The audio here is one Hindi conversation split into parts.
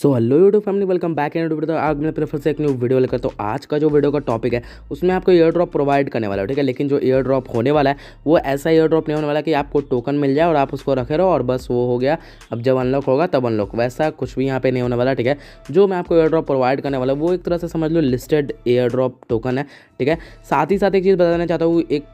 so hello YouTube family welcome back and YouTube तो आज मैं प्रेफर से एक न्यू वीडियो लेकर तो आज का जो वीडियो का टॉपिक है उसमें आपको एयर ड्रॉप प्रोवाइड करने वाला है ठीक है लेकिन जो एयर ड्रॉप होने वाला है वो ऐसा एयर ड्रॉप नहीं होने वाला कि आपको टोकन मिल जाए और आप उसको रखे रहो और बस वो हो गया अब जब अनलॉक होगा तब अनलॉक वैसा कुछ भी यहाँ पर नहीं होने वाला ठीक है जो मैं आपको एयर ड्रॉप प्रोवाइड करने वाला वो एक तरह से समझ लो लिस्टेड एयर ड्रॉप टोकन है ठीक है साथ ही साथ एक चीज़ बताना चाहता हूँ एक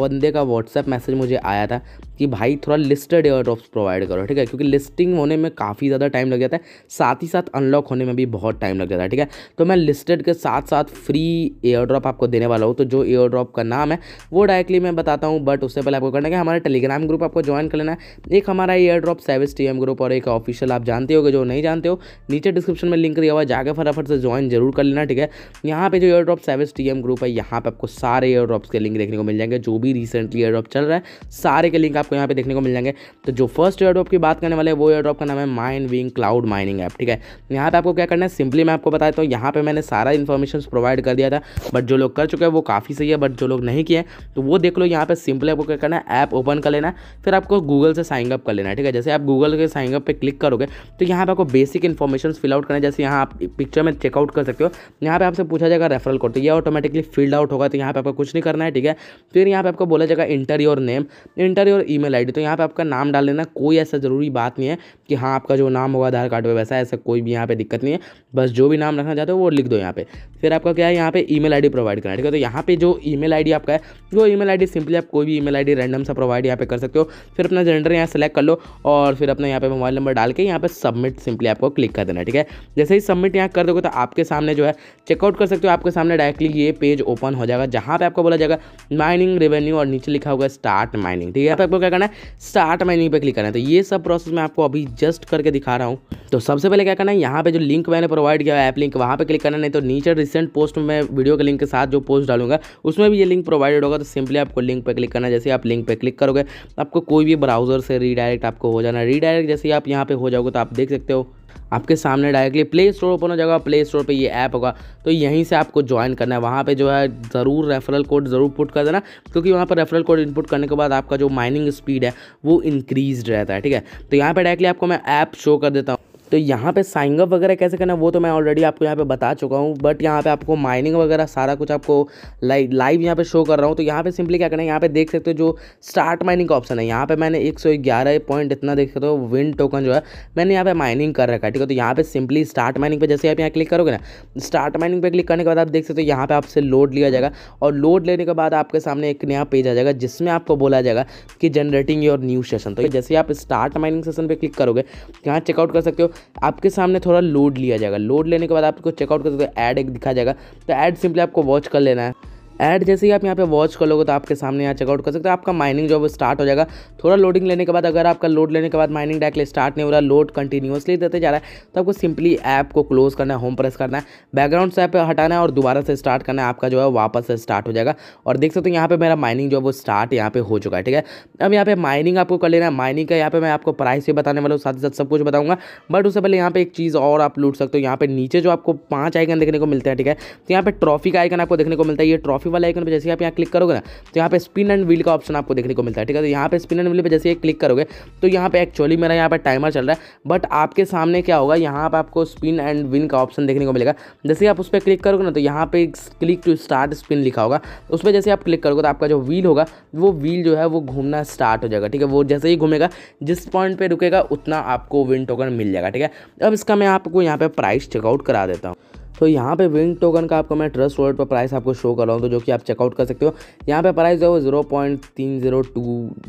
बंदे का व्हाट्सएप मैसेज मुझे आया था कि भाई थोड़ा लिस्टेड एयर ड्रॉप्स प्रोवाइड करो ठीक है क्योंकि लिस्टिंग होने में काफ़ी ज़्यादा टाइम लग जाता है साथ ही साथ अनलॉक होने में भी बहुत टाइम लग जाता है ठीक है तो मैं लिस्टेड के साथ साथ फ्री एयर ड्रॉप आपको देने वाला हूँ तो जो एयर ड्रॉप का नाम है वो डायरेक्टली मैं बताता हूँ बट उससे पहले आपको करना है हमारे टेलीग्राम ग्रुप आपको ज्वाइन कर लेना है एक हमारा एयर ड्रॉप सेविस टी ग्रुप और एक ऑफिशियल आप जानते हो जो नहीं जानते हो नीचे डिस्क्रिप्शन में लिंक दिया हुआ जाकर फटाफट से ज्वाइन जरूर कर लेना ठीक है यहाँ पर जो एयर ड्रॉप सेविस टी ग्रुप है यहाँ पर आपको सारे एयर ड्रॉप्स के लिंक देखने को मिल जाएंगे जो भी रिसेंटली एयर ड्रॉप चल रहा है सारे के लिंक आपको यहाँ पे देखने को मिल जाएंगे तो जो फर्स्ट एयर ड्रॉप की बात करने वाले वो एयर ड्रॉप का नाम है mine wing cloud mining app ठीक है है यहाँ पर आपको क्या करना है सिंपली मैं आपको बता देता हूँ यहाँ पर मैंने सारा इन्फॉर्मेशन प्रोवाइड कर दिया था बट जो लोग कर चुके हैं वो काफ़ी सही है बट जो लोग नहीं किए तो वो देख लो यहाँ पर सिंपली आपको क्या करना है ऐप ओपन कर लेना फिर आपको गूगल से साइन अप कर लेना है ठीक है जैसे आप गूगल के साइन अप पर क्लिक करोगे तो यहाँ पर आपको बेसिक इन्फॉर्मेशन फिलआउट करना है जैसे यहाँ आप पिक्चर में चेकआउट कर सकते हो यहाँ पर आपसे पूछा जाएगा रेफरल कोड तो ये ऑटोमेटिकली फिल्ड आउट होगा तो यहाँ पर आपको कुछ नहीं करना है ठीक है फिर यहाँ पर आपको बोला जाएगा enter your name enter your email तो यहाँ पर आपका नाम डाल लेना कोई ऐसा ज़रूरी बात नहीं है कि हाँ आपका जो नाम होगा आधार कार्ड पर वैसा ऐसा कोई भी यहाँ पे दिक्कत नहीं है बस जो भी नाम रखना चाहते हो वो लिख दो यहाँ पे फिर आपका क्या है यहाँ पे ईमेल आईडी प्रोवाइड करना है ठीक है तो यहाँ पे जो ईमेल आईडी आपका है वो ईमेल आईडी सिंपली आप कोई भी ईमेल आईडी रैंडम सा प्रोवाइड यहाँ पे कर सकते हो फिर अपना जेंडर यहाँ सेलेक्ट कर लो और फिर अपना यहाँ पे मोबाइल नंबर डाल के यहाँ पे सबमिट सिंपली आपको क्लिक कर देना ठीक है जैसे ही सबमिट यहाँ कर दोगे तो आपके सामने जो है चेकआउट कर सकते हो आपके सामने डायरेक्टली ये पेज ओपन हो जाएगा जहाँ पे आपको बोला जाएगा माइनिंग रेवेन्यू और नीचे लिखा होगा स्टार्ट माइनिंग ठीक है आपको क्या करना है स्टार्ट माइनिंग पे क्लिक करना है तो ये सब प्रोसेस मैं आपको अभी जस्ट करके दिखा रहा हूँ तो सबसे पहले क्या क्या करना है यहाँ पे जो लिंक मैंने प्रोवाइड किया है ऐप लिंक वहाँ पे क्लिक करना नहीं तो नीचे रिसेंट पोस्ट में वीडियो के लिंक के साथ जो पोस्ट डालूंगा उसमें भी ये लिंक प्रोवाइडेड होगा तो सिंपली आपको लिंक पर क्लिक करना जैसे आप लिंक पर क्लिक करोगे आपको कोई भी ब्राउजर से रीडायरेक्ट आपको हो जाना रीडायरेक्ट जैसे आप यहाँ पे हो जाओगे तो आप देख सकते हो आपके सामने डायरेक्टली प्ले स्टोर ओपन हो जाएगा प्ले स्टोर पे ये ऐप होगा तो यहीं से आपको ज्वाइन करना है वहाँ पे जो है ज़रूर रेफरल कोड ज़रूर पुट कर देना क्योंकि वहाँ पर रेफरल कोड इनपुट करने के बाद आपका जो माइनिंग स्पीड है वो इंक्रीज रहता है ठीक है तो यहाँ पर डायरेक्टली आपको मैं ऐप शो कर देता हूँ तो यहाँ पे साइंग अप वगैरह कैसे करना है वो तो मैं ऑलरेडी आपको यहाँ पे बता चुका हूँ बट यहाँ पे आपको माइनिंग वगैरह सारा कुछ आपको लाइव लाइव यहाँ पे शो कर रहा हूँ तो यहाँ पे सिंपली क्या करना है यहाँ पे देख सकते हो जो स्टार्ट माइनिंग का ऑप्शन है यहाँ पे मैंने एक सौ ग्यारह पॉइंट इतना देख सकते हो विन टोकन जो है मैंने यहाँ पे माइनिंग कर रखा है ठीक है तो यहाँ पे सिंपली स्टार्ट माइनिंग पर जैसे आप यहाँ क्लिक करोगे ना स्टार्ट माइनिंग पर क्लिक करने के बाद आप देख सकते हो यहाँ पर आपसे लोड लिया जाएगा और लोड लेने के बाद आपके सामने एक नया पेज आ जाएगा जिसमें आपको बोला जाएगा कि जनरेटिंग योर न्यू सेशन तो जैसे आप स्टार्ट माइनिंग सेशन पर क्लिक करोगे यहाँ चेकआउट कर सकते हो आपके सामने थोड़ा लोड लिया जाएगा लोड लेने के बाद आपको चेकआउट करते तो ऐड एक दिखा जाएगा तो ऐड सिंपली आपको वॉच कर लेना है ऐड जैसे ही आप यहाँ पे वॉच कर लोगे तो आपके सामने यहाँ चेकआउट कर सकते हैं आपका माइनिंग जो है वो स्टार्ट हो जाएगा थोड़ा लोडिंग लेने के बाद अगर आपका लोड लेने के बाद माइनिंग डायरेक्टली स्टार्ट नहीं हो रहा लोड कंटिन्यूसली देते जा रहा है तो आपको सिंपली ऐप को क्लोज करना है होम प्रेस करना है बैकग्राउंड से ऐप हटाना है और दोबारा से स्टार्ट करना है आपका जो है वापस से स्टार्ट हो जाएगा और देख सकते हो यहाँ पर मेरा माइनिंग जो है वो स्टार्ट यहाँ पे हो चुका है ठीक है अब यहाँ पे माइनिंग आपको कर लेना है माइनिंग का यहाँ पे मैं आपको प्राइस भी बताने वाला हूँ साथ ही साथ सब कुछ बताऊँगा बट उससे पहले यहाँ पे एक चीज़ और आप लूट सकते हो यहाँ पे नीचे जो आपको पाँच आइकन देखने को मिलता है ठीक है तो यहाँ पर ट्रॉफी का आइकन आपको देखने को मिलता है ये ट्रॉफी कॉफ़ी वाला आइकन पर जैसे आप यहाँ क्लिक करोगे ना तो यहाँ पे स्पिन एंड व्हील का ऑप्शन आपको देखने को मिलता है ठीक है तो यहाँ पे स्पिन एंड व्हील पर जैसे क्लिक करोगे तो यहाँ पे एक्चुअली मेरा यहाँ पर टाइमर चल रहा है बट आपके सामने क्या होगा यहाँ पर आपको स्पिन एंड विन का ऑप्शन देखने को मिलेगा जैसे आप उस पर क्लिक करोगे ना तो यहाँ पे क्लिक टू स्टार्ट स्पिन लिखा होगा उस पर जैसे आप क्लिक करोगे तो आपका जो व्हील होगा वो व्हील जो है वो घूमना स्टार्ट हो जाएगा ठीक है वो जैसे ही घूमेगा जिस पॉइंट पर रुकेगा उतना आपको विन टोकन मिल जाएगा ठीक है अब इसका मैं आपको यहाँ पर प्राइस चेकआउट करा देता हूँ तो यहाँ पे विंग टोकन का आपको मैं ट्रस्ट वर्ड पर प्राइस आपको शो कर रहा हूँ तो जो कि आप चेकआउट कर सकते हो यहाँ पे प्राइस जो है वो जीरो पॉइंट तीन जीरो टू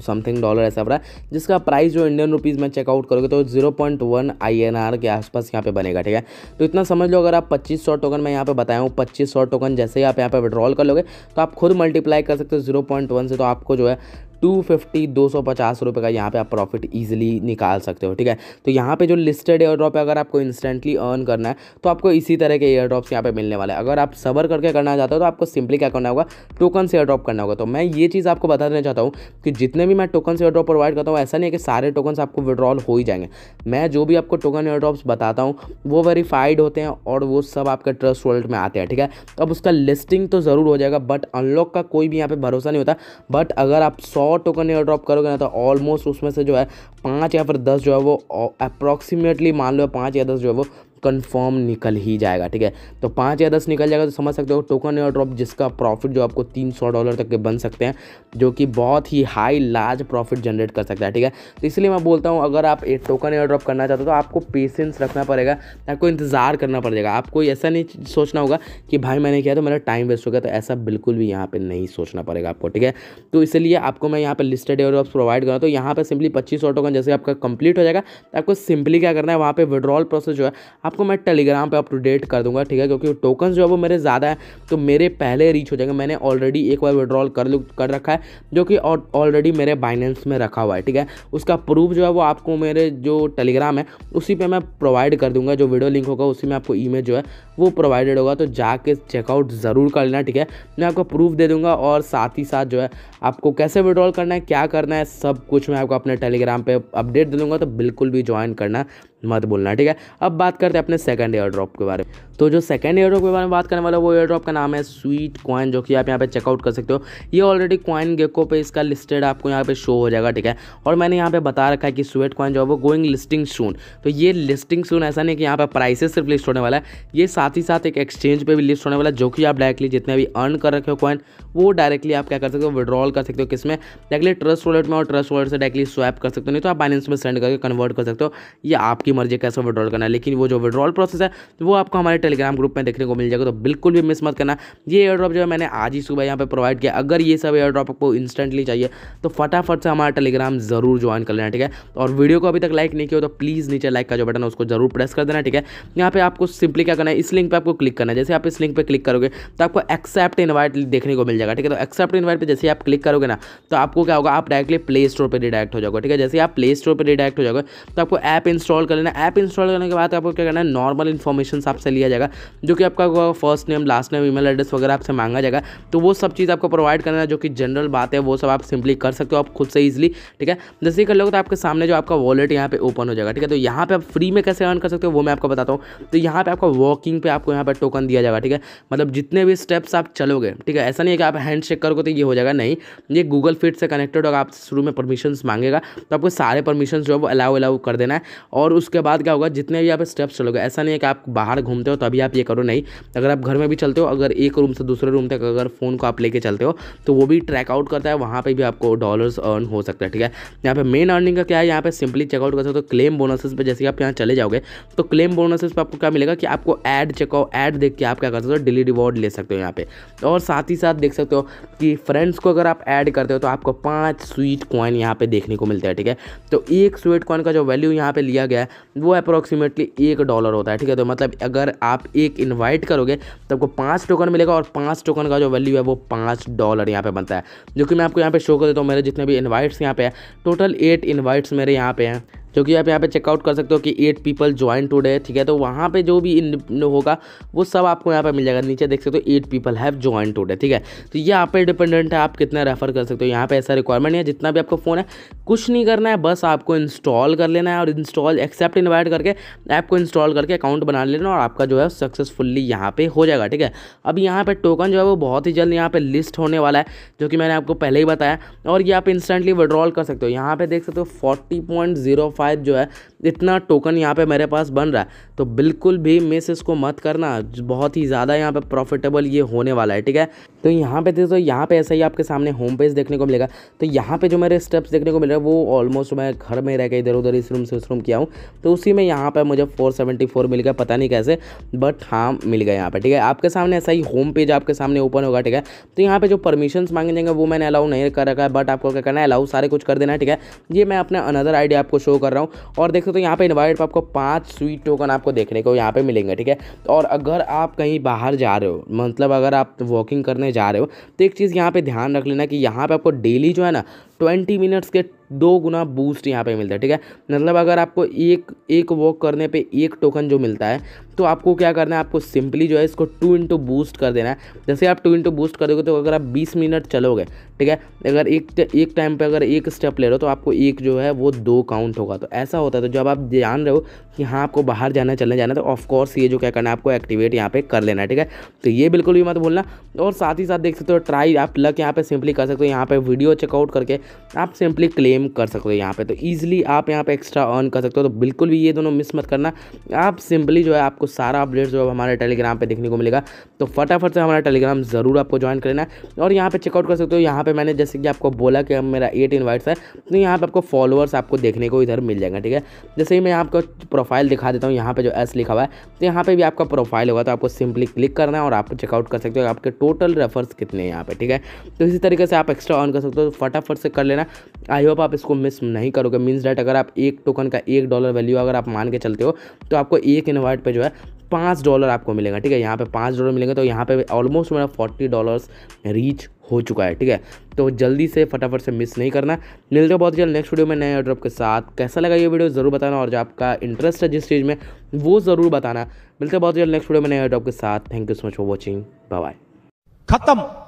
समथिंग डॉलर ऐसा पड़ा है जिसका प्राइस जो इंडियन रुपीज़ में चेकआउट करोगे तो zero point one I N R के आसपास यहाँ पे बनेगा ठीक है तो इतना समझ लो अगर आप पच्चीस सौ टोकन मैं यहाँ पे बताया हूँ पच्चीस सौ टोकन जैसे ही आप यहाँ पे विड्रॉल कर लोगे तो आप खुद मल्टीप्लाई कर सकते हो जीरो पॉइंट वन से तो आपको जो है टू फिफ्टी दो सौ पचास रुपये का यहाँ पे आप प्रॉफिट ईजिली निकाल सकते हो ठीक है तो यहाँ पे जो लिस्टेड एयर ड्रॉप है अगर आपको इंस्टेंटली अर्न करना है तो आपको इसी तरह के एयर ड्रॉप्स यहाँ पे मिलने वाले हैं अगर आप सबर करके करना चाहते हो तो आपको सिंपली क्या करना होगा टोकन से एयर ड्रॉप करना होगा तो मैं ये चीज़ आपको बता देना चाहता हूँ कि जितने भी मैं टोकन से एयर ड्रॉप प्रोवाइड करता हूँ ऐसा नहीं है कि सारे टोकन्स आपको विड्रॉल हो ही जाएंगे मैं जो भी आपको टोकन एयर ड्रॉप्स बताता हूँ वो वेरीफाइड होते हैं और वो सब आपके ट्रस्ट वर्ल्ड में आते हैं ठीक है अब उसका लिस्टिंग तो ज़रूर हो जाएगा बट अनलॉक का कोई भी यहाँ पर भरोसा नहीं होता बट अगर आप सौ सौ टोकन एयर ड्रॉप करोगे ना तो ऑलमोस्ट उसमें से जो है पाँच या फिर दस जो है वो अप्रॉक्सीमेटली मान लो पाँच या दस जो है वो कन्फर्म निकल ही जाएगा ठीक है तो पाँच या दस निकल जाएगा तो समझ सकते हो टोकन एयर ड्रॉप जिसका प्रॉफिट जो आपको तीन सौ डॉलर तक के बन सकते हैं जो कि बहुत ही हाई लार्ज प्रॉफिट जनरेट कर सकता है ठीक है तो इसलिए मैं बोलता हूँ अगर आप एक टोकन एयर ड्रॉप करना चाहते हो तो आपको पेशेंस रखना पड़ेगा आपको इंतज़ार करना पड़ेगा आपको ऐसा नहीं सोचना होगा कि भाई मैंने किया तो मेरा टाइम वेस्ट हो गया तो ऐसा बिल्कुल भी यहाँ पर नहीं सोचना पड़ेगा आपको ठीक है तो इसलिए आपको मैं यहाँ पर लिस्टेड एयर ड्रॉप प्रोवाइड करूँ तो यहाँ पर सिंपली पच्चीस टोकन जैसे आपका कंप्लीट हो जाएगा तो आपको सिंपली क्या करना है वहाँ पर विड्रॉल प्रोसेस जो है आप आपको मैं टेलीग्राम पर अप टू डेट कर दूंगा ठीक है क्योंकि टोकन जो है वो मेरे ज़्यादा है तो मेरे पहले रीच हो जाएंगे मैंने ऑलरेडी एक बार विड्रॉल कर कर रखा है जो कि ऑलरेडी मेरे बाइनेंस में रखा हुआ है ठीक है उसका प्रूफ जो है वो आपको मेरे जो टेलीग्राम है उसी पर मैं प्रोवाइड कर दूंगा जो वीडियो लिंक होगा उसी में आपको ईमेज जो है वो प्रोवाइडेड होगा तो जाके चेकआउट ज़रूर कर लेना ठीक है मैं आपको प्रूफ दे दूंगा और साथ ही साथ जो है आपको कैसे विड्रॉल करना है क्या करना है सब कुछ मैं आपको अपने टेलीग्राम पर अपडेट दे दूँगा तो बिल्कुल भी ज्वाइन करना मत बोलना ठीक है अब बात करते हैं अपने सेकंड एयर ड्रॉप के बारे में तो जो सेकंड एयर ड्रॉप के बारे में बात करने वाला वो एयर ड्रॉप का नाम है स्वीट कॉइन जो कि आप यहाँ पे चेकआउट कर सकते हो ये ऑलरेडी कॉइन गेको पे इसका लिस्टेड आपको यहाँ पे शो हो जाएगा ठीक है और मैंने यहाँ पे बता रखा है कि स्वीट कॉइन जो है वो गोइंग लिस्टिंग सून तो ये लिस्टिंग सून ऐसा नहीं कि यहाँ पर प्राइसेस सिर्फ लिस्ट होने वाला है ये साथ ही साथ एक एक्सचेंज पे भी लिस्ट होने वाला जो कि आप डायरेक्टली जितने भी अर्न कर रखे हो कॉइन वो डायरेक्टली आप क्या कर सकते हो विड्रॉल कर सकते हो किसमें डायरेक्टली ट्रस्ट वॉलेट में और ट्रस्ट वॉलेट से डायरेक्टली स्वैप कर सकते हो नहीं तो आप बाइनेंस में सेंड करके कन्वर्ट कर सकते हो ये आपकी मर्जी कैसे विड्रॉल करना है लेकिन वो जो विड्रॉल प्रोसेस है वो आपको हमारे टेलीग्राम ग्रुप में देखने को मिल जाएगा तो बिल्कुल भी मिस मत करना ये एयर ड्रॉप जो है मैंने आज ही सुबह यहाँ पर प्रोवाइड किया अगर ये सब एयर ड्रॉप आपको इंस्टेंटली चाहिए तो फटाफट से हमारा टेलीग्राम जरूर ज्वाइन कर लेना ठीक है और वीडियो को अभी तक लाइक नहीं किया तो प्लीज़ नीचे लाइक का जो बटन है उसको जरूर प्रेस कर देना ठीक है यहाँ पर आपको सिंपली क्या करना है इस लिंक पर आपको क्लिक करना है जैसे आप इस लिंक पर क्लिक करोगे तो आपको एक्सेप्ट इन्वाइट देखने को मिल जाएगा ठीक है तो एक्सेप्ट इन्वाइट पर जैसे आप क्लिक करोगे ना तो आपको क्या होगा आप डायरेक्टली प्ले स्टोर पर रिडायरेक्ट हो जाओगे ठीक है जैसे आप प्ले स्टोर पर रिडायरेक्ट हो जाओगे तो आपको ऐप इंस्टॉल कर लेना ऐप इंस्टॉल करने के बाद आपको क्या करना है नॉर्मल इन्फॉर्मेशन आपसे लिया जाएगा जो कि आपका first name last name email address वगैरह आपसे मांगा जाएगा तो वो सब चीज़ आपको प्रोवाइड करना है जो कि जनरल बात है वो सब आप सिंपली कर सकते हो आप खुद से ईजिली ठीक है जैसे कर लोगों तो आपके सामने जो आपका वॉलेट यहाँ पे ओपन हो जाएगा ठीक है तो यहाँ पे आप फ्री में कैसे अर्न कर सकते हो वो मैं आपको बताता हूँ तो यहाँ पे आपका वॉकिंग पे आपको यहाँ पर टोकन दिया जाएगा ठीक है मतलब जितने भी स्टेप्स आप चलोगे ठीक है ऐसा नहीं है कि आप हैंड शेक करोगे तो ये हो जाएगा नहीं ये गूगल फिट से कनेक्टेड होगा आप शुरू में परमिशन मांगेगा तो आपको सारे परमिशन जो है वो अलाउ अलाउ कर देना है और उसके बाद क्या होगा जितने भी आप स्टेप्स चलोगे ऐसा नहीं है कि आप बाहर घूमते हो तभी आप ये करो नहीं अगर आप घर में भी चलते हो अगर एक रूम से दूसरे रूम तक अगर फ़ोन को आप लेके चलते हो तो वो भी ट्रैक आउट करता है वहाँ पर भी आपको डॉलर्स अर्न हो सकता है ठीक है यहाँ पर मेन अर्निंग का क्या है यहाँ पर सिंपली चेकआउट कर सकते हो तो क्लेम बोनसेस पर जैसे आप यहाँ चले जाओगे तो क्लेम बोनसेस पर आपको क्या मिलेगा कि आपको एड चेकआउट ऐड देख के आप क्या कर सकते हो डिली रिवॉर्ड ले सकते हो यहाँ पे और साथ ही साथ देख सकते हो कि फ्रेंड्स को अगर आप ऐड करते हो तो आपको पाँच स्वीट कॉइन यहाँ पे देखने को मिलता है ठीक है तो एक स्वीट कॉइन का जो वैल्यू यहाँ पे लिया गया है वो अप्रोक्सीमेटली एक डॉलर होता है ठीक है तो मतलब अगर आप एक इन्वाइट करोगे तो आपको पाँच टोकन मिलेगा और पाँच टोकन का जो वैल्यू है वो पाँच डॉलर यहाँ पर बनता है जो कि मैं आपको यहाँ पे शो कर देता हूँ मेरे जितने भी इन्वाइट्स यहाँ पे है टोटल एट इन्वाइट्स मेरे यहाँ पे हैं जो कि आप यहाँ पे चेकआउट कर सकते हो कि एट पीपल ज्वाइन टूडे ठीक है तो वहाँ पे जो भी होगा वो सब आपको यहाँ पे मिल जाएगा नीचे देख सकते हो eight people have join today ठीक है तो ये आप पे डिपेंडेंट है आप कितना रेफर कर सकते हो यहाँ पे ऐसा रिक्वायरमेंट है जितना भी आपका फ़ोन है कुछ नहीं करना है बस आपको इंस्टॉल कर लेना है और इंस्टॉल एक्सेप्ट इन्वाइट करके ऐप को इंस्टॉल करके अकाउंट बना लेना और आपका जो है सक्सेसफुल्ली यहाँ पर हो जाएगा ठीक है अब यहाँ पर टोकन जो है वो बहुत ही जल्द यहाँ पर लिस्ट होने वाला है जो कि मैंने आपको पहले ही बताया और ये आप इंस्टेंटली विड्रॉल कर सकते हो यहाँ पे देख सकते हो फोर्टी पॉइंट जीरो फाइव फ़ायद जो है इतना टोकन यहाँ पे मेरे पास बन रहा है तो बिल्कुल भी मिस इसको मत करना बहुत ही ज़्यादा यहाँ पे प्रॉफिटेबल ये होने वाला है ठीक है तो यहाँ पे तो यहाँ पे ऐसा ही आपके सामने होम पेज देखने को मिलेगा तो यहाँ पे जो मेरे स्टेप्स देखने को मिल रहा है वो ऑलमोस्ट मैं घर में रह के इधर उधर इस रूम से उस रूम किया हूँ तो उसी में यहाँ पर मुझे फोर मिल गया पता नहीं कैसे बट हाँ मिल गया यहाँ पर ठीक है आपके सामने ऐसा ही होम पेज आपके सामने ओपन होगा ठीक है तो यहाँ पर जो परमिशन मांगे जाएंगे वो मैंने अलाउ नहीं कर रखा है बट आपको क्या करना है अलाउ सारे कुछ कर देना है ठीक है ये मैं अपना अनदर आइडिया आपको शो कर रहा हूँ और देखो सकते हो यहाँ पे इन्वाइट पर आपको पाँच स्वीट टोकन आपको देखने को यहाँ पे मिलेंगे ठीक है और अगर आप कहीं बाहर जा रहे हो मतलब अगर आप वॉकिंग करने जा रहे हो तो एक चीज़ यहाँ पे ध्यान रख लेना कि यहाँ पे आपको डेली जो है ना ट्वेंटी मिनट्स के दो गुना बूस्ट यहाँ पे मिलता है ठीक है मतलब अगर आपको एक एक वॉक करने पे एक टोकन जो मिलता है तो आपको क्या करना है आपको सिंपली जो है इसको टू इंटू बूस्ट कर देना है जैसे आप टू इंटू बूस्ट करोगे तो अगर आप बीस मिनट चलोगे ठीक है अगर एक एक टाइम पे अगर एक स्टेप ले रहे हो तो आपको एक जो है वो दो काउंट होगा तो ऐसा होता है तो जब आप जान रहे हो कि हाँ आपको बाहर जाना चलने जाना तो ऑफकोर्स ये जो क्या करना है आपको एक्टिवेट यहाँ पर कर लेना है ठीक है तो ये बिल्कुल भी मत भूलना और साथ ही साथ देख सकते हो ट्राई आप लक यहाँ पर सिंपली कर सकते हो यहाँ पे वीडियो चेकआउट करके आप सिंपली क्लेम कर सकते हो यहाँ पे तो ईजिली आप यहाँ पे एक्स्ट्रा अर्न कर सकते हो तो बिल्कुल भी ये दोनों मिस मत करना आप सिंपली जो है आपको सारा अपडेट जो है हमारे टेलीग्राम पर देखने को मिलेगा तो फटाफट से हमारा टेलीग्राम ज़रूर आपको ज्वाइन कर लेना और यहाँ पर चेकआउट कर सकते हो यहाँ पर मैंने जैसे कि आपको बोला कि अब मेरा एट इन्वाइट्स है तो यहाँ पर आपको फॉलोअर्स आपको देखने को इधर मिल जाएगा ठीक है जैसे ही मैं आपको प्रोफाइल दिखा देता हूँ यहाँ पर जो एस लिखा हुआ है तो यहाँ पर भी आपका प्रोफाइल होगा तो आपको सिंपली क्लिक करना है और आप चेकआउट कर सकते हो आपके टोटल रेफर्स कितने हैं यहाँ पर ठीक है तो इसी तरीके से आप एक्स्ट्रा ऑन कर सकते हो तो फटाफट से कर लेना आई होप आप इसको मिस नहीं करोगे मीन्स डैट अगर आप एक टोकन का एक डॉलर वैल्यू अगर आप मान के चलते हो तो आपको एक इन्वाइट पर जो है पाँच डॉलर आपको मिलेगा ठीक है यहाँ पे पाँच डॉलर मिलेंगे तो यहाँ पे ऑलमोस्ट मेरा फोर्टी डॉलर्स रीच हो चुका है ठीक है तो जल्दी से फटाफट से मिस नहीं करना मिलते हैं बहुत जल्द नेक्स्ट वीडियो में नए ऑर्डरअप के साथ कैसा लगा ये वीडियो ज़रूर बताना और जो आपका इंटरेस्ट है जिस चीज़ में वो ज़रूर बताना मिलते हैं बहुत जल्द नेक्स्ट वीडियो में नए ऑर्डरअप के साथ thank you so much for watching bye खत्म